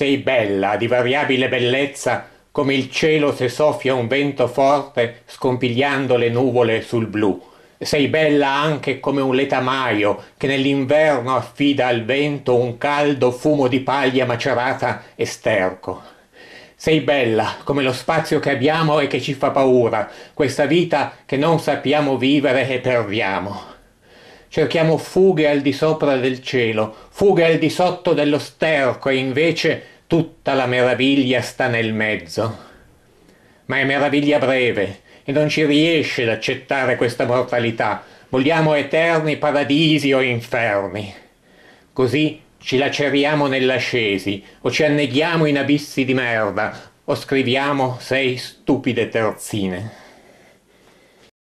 Sei bella, di variabile bellezza, come il cielo se soffia un vento forte scompigliando le nuvole sul blu. Sei bella anche come un letamaio che nell'inverno affida al vento un caldo fumo di paglia macerata e sterco. Sei bella, come lo spazio che abbiamo e che ci fa paura, questa vita che non sappiamo vivere e perdiamo. Cerchiamo cioè, fughe al di sopra del cielo, fughe al di sotto dello sterco e invece tutta la meraviglia sta nel mezzo. Ma è meraviglia breve e non ci riesce ad accettare questa mortalità. Vogliamo eterni paradisi o inferni. Così ci laceriamo nell'ascesi o ci anneghiamo in abissi di merda o scriviamo sei stupide terzine.